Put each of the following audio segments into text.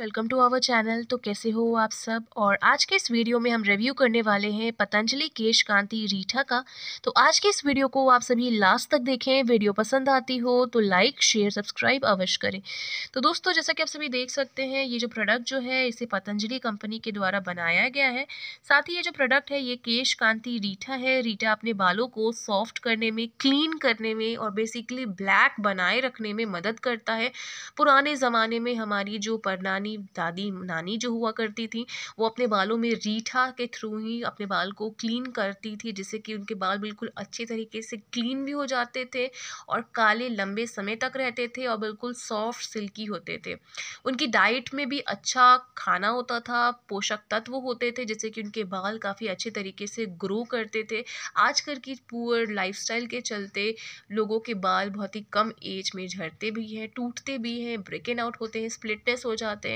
welcome to our channel तो कैसे हो आप सब और आज के इस वीडियो में हम रिव्यू करने वाले हैं पतंजलि केश कांति रीठा का तो आज के इस वीडियो को आप सभी लास्ट तक देखें वीडियो पसंद आती हो तो लाइक शेयर सब्सक्राइब अवश्य करें तो दोस्तों जैसा कि आप सभी देख सकते हैं ये जो प्रोडक्ट जो है इसे पतंजलि कंपनी के द्वारा बनाया गया है साथ ही ये जो प्रोडक्ट है ये केश कांति रीठा है रीठा अपने बालों को सॉफ्ट करने में क्लीन करने में और बेसिकली ब्लैक बनाए रखने में मदद करता है पुराने ज़माने में हमारी जो परनानी पुरानी दादी नानी जो हुआ करती थी वो अपने बालों में रीठा के थ्रू ही अपने बाल को क्लीन करती थी जिससे कि उनके बाल बिल्कुल अच्छे तरीके से क्लीन भी हो जाते थे और काले लंबे समय तक रहते थे और बिल्कुल सॉफ्ट सिल्की होते थे उनकी डाइट में भी अच्छा खाना होता था पोषक तत्व होते थे जिससे कि उनके बाल काफ़ी अच्छे तरीके से ग्रो करते थे आजकल की पुअर लाइफस्टाइल के चलते लोगों के बाल बहुत ही कम एज में झड़ते भी हैं टूटते भी हैं ब्रेक एंड आउट होते हैं स्प्लिटनेस हो जाते हैं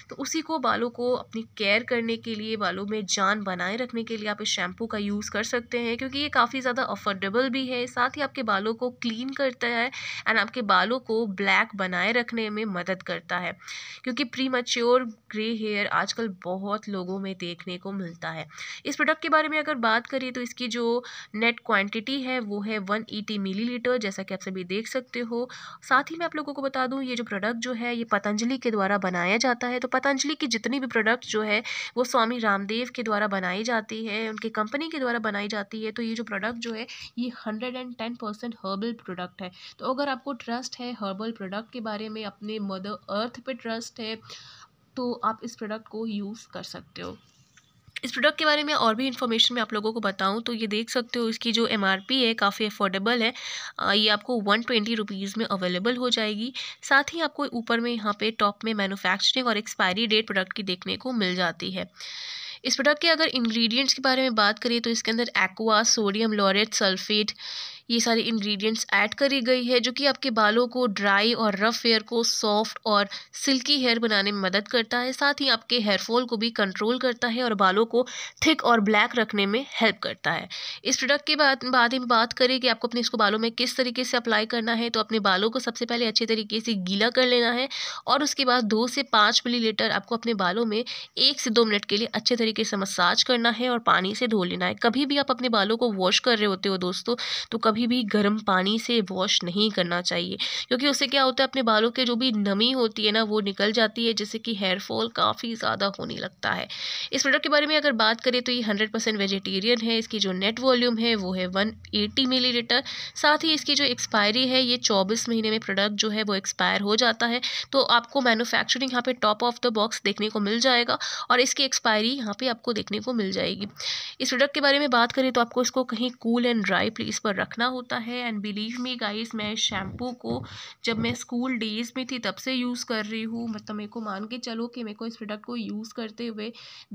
तो उसी को बालों को अपनी केयर करने के लिए बालों में जान बनाए रखने के लिए आप इस शैम्पू का यूज़ कर सकते हैं क्योंकि ये काफ़ी ज़्यादा अफोर्डेबल भी है साथ ही आपके बालों को क्लीन करता है एंड आपके बालों को ब्लैक बनाए रखने में मदद करता है क्योंकि प्री मच्योर ग्रे हेयर आजकल बहुत लोगों में देखने को मिलता है इस प्रोडक्ट के बारे में अगर बात करें तो इसकी जो नेट क्वान्टिटी है वो है वन एटी जैसा कि आप सभी देख सकते हो साथ ही मैं आप लोगों को बता दूँ ये जो प्रोडक्ट जो है ये पतंजलि के द्वारा बनाया जाता है तो पतंजलि की जितनी भी प्रोडक्ट जो है वो स्वामी रामदेव के द्वारा बनाई जाती है उनकी कंपनी के द्वारा बनाई जाती है तो ये जो प्रोडक्ट जो है ये hundred and ten percent herbal product है तो अगर आपको ट्रस्ट है हर्बल प्रोडक्ट के बारे में अपने मदर अर्थ पे ट्रस्ट है तो आप इस प्रोडक्ट को यूज़ कर सकते हो इस प्रोडक्ट के बारे में और भी इन्फॉर्मेशन मैं आप लोगों को बताऊं तो ये देख सकते हो इसकी जो एम है काफ़ी अफोर्डेबल है ये आपको वन ट्वेंटी रुपीज़ में अवेलेबल हो जाएगी साथ ही आपको ऊपर में यहाँ पे टॉप में मैनुफैक्चरिंग और एक्सपायरी डेट प्रोडक्ट की देखने को मिल जाती है इस प्रोडक्ट के अगर इंग्रेडिएंट्स के बारे में बात करें तो इसके अंदर एक्वा सोडियम लॉरेट सल्फेट ये सारे इंग्रेडिएंट्स ऐड करी गई है जो कि आपके बालों को ड्राई और रफ़ हेयर को सॉफ्ट और सिल्की हेयर बनाने में मदद करता है साथ ही आपके हेयरफॉल को भी कंट्रोल करता है और बालों को थिक और ब्लैक रखने में हेल्प करता है इस प्रोडक्ट के बाद बाद में बात करें कि आपको अपने इसको बालों में किस तरीके से अप्लाई करना है तो अपने बालों को सबसे पहले अच्छे तरीके से गीला कर लेना है और उसके बाद दो से पाँच मिलीलीटर आपको अपने बालों में एक से दो मिनट के लिए अच्छे तरीके से मसाज करना है और पानी से धो लेना है कभी भी आप अपने बालों को वॉश कर रहे होते हो दोस्तों तो कभी कभी भी गर्म पानी से वॉश नहीं करना चाहिए क्योंकि उससे क्या होता है अपने बालों के जो भी नमी होती है ना वो निकल जाती है जिससे कि हेयर फॉल काफ़ी ज़्यादा होने लगता है इस प्रोडक्ट के बारे में अगर बात करें तो ये हंड्रेड परसेंट वेजिटेरियन है इसकी जो नेट वॉल्यूम है वो है वन एटी मिलीलीटर साथ ही इसकी जो एक्सपायरी है ये चौबीस महीने में प्रोडक्ट जो है वो एक्सपायर हो जाता है तो आपको मैनुफैक्चरिंग यहाँ पर टॉप ऑफ द बॉक्स देखने को मिल जाएगा और इसकी एक्सपायरी यहाँ पे आपको देखने को मिल जाएगी इस प्रोडक्ट के बारे में बात करें तो आपको इसको कहीं कूल एंड ड्राई प्लेस पर रखना रखना होता है एंड बिलीव मी गाइस मैं शैम्पू को जब मैं स्कूल डेज़ में थी तब से यूज़ कर रही हूँ मतलब मेरे को मान के चलो कि मेरे को इस प्रोडक्ट को यूज़ करते हुए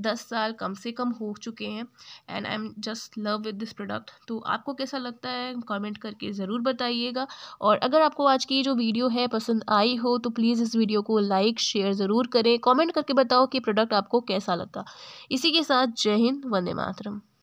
दस साल कम से कम हो चुके हैं and I am just love with this product तो आपको कैसा लगता है कॉमेंट करके ज़रूर बताइएगा और अगर आपको आज की जो वीडियो है पसंद आई हो तो प्लीज़ इस वीडियो को लाइक शेयर ज़रूर करें कॉमेंट करके बताओ कि प्रोडक्ट आपको कैसा लगा इसी के साथ जय हिंद वंदे मातरम